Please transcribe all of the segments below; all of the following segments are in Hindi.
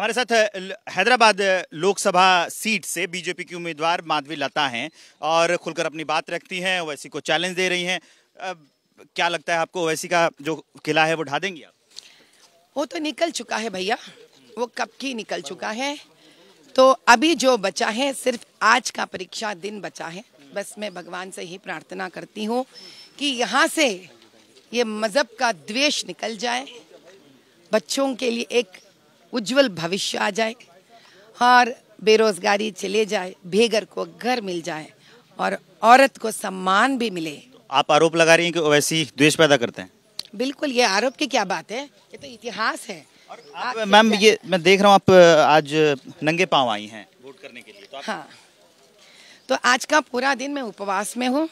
हमारे साथ हैदराबाद लोकसभा सीट से बीजेपी की उम्मीदवार माधवी लता हैं और खुलकर अपनी बात रखती हैं ओवैसी को चैलेंज दे रही हैं क्या लगता है आपको ओवैसी का जो किला है वो ढा देंगी आप वो तो निकल चुका है भैया वो कब की निकल चुका है तो अभी जो बचा है सिर्फ आज का परीक्षा दिन बचा है बस मैं भगवान से ही प्रार्थना करती हूँ कि यहाँ से ये मज़हब का द्वेष निकल जाए बच्चों के लिए एक उज्जवल भविष्य आ जाए और बेरोजगारी चले जाए बेघर को घर मिल जाए और औरत को सम्मान भी मिले तो आप आरोप लगा रही हैं कि ओवैसी द्वेष पैदा करते हैं बिल्कुल ये आरोप की क्या बात है ये तो इतिहास है मैम ये मैं देख रहा हूँ आप आज नंगे पाँव आई हैं वोट करने के लिए तो आप... हाँ तो आज का पूरा दिन मैं उपवास में हूँ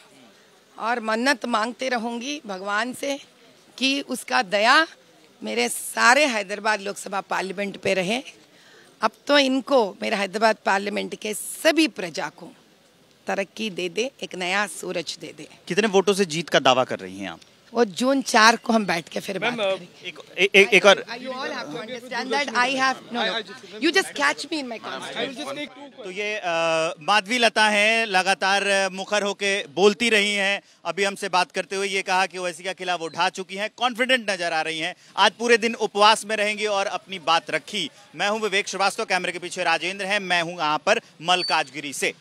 और मन्नत मांगते रहूँगी भगवान से कि उसका दया मेरे सारे हैदराबाद लोकसभा पार्लियामेंट पे रहे अब तो इनको मेरे हैदराबाद पार्लियामेंट के सभी प्रजा को तरक्की दे दे एक नया सूरज दे दे कितने वोटों से जीत का दावा कर रही हैं आप वो जून चार को हम बैठ के फिर बात uh, करेंगे एक तो ये uh, माधवी लता हैं लगातार uh, मुखर होके बोलती रही हैं अभी हमसे बात करते हुए ये कहा कि वैसी का किला वो ढा चुकी हैं कॉन्फिडेंट नजर आ रही हैं आज पूरे दिन उपवास में रहेंगी और अपनी बात रखी मैं हूँ विवेक श्रीवास्तव कैमरे के पीछे राजेंद्र है मैं हूँ यहाँ पर मलकाजगिरी से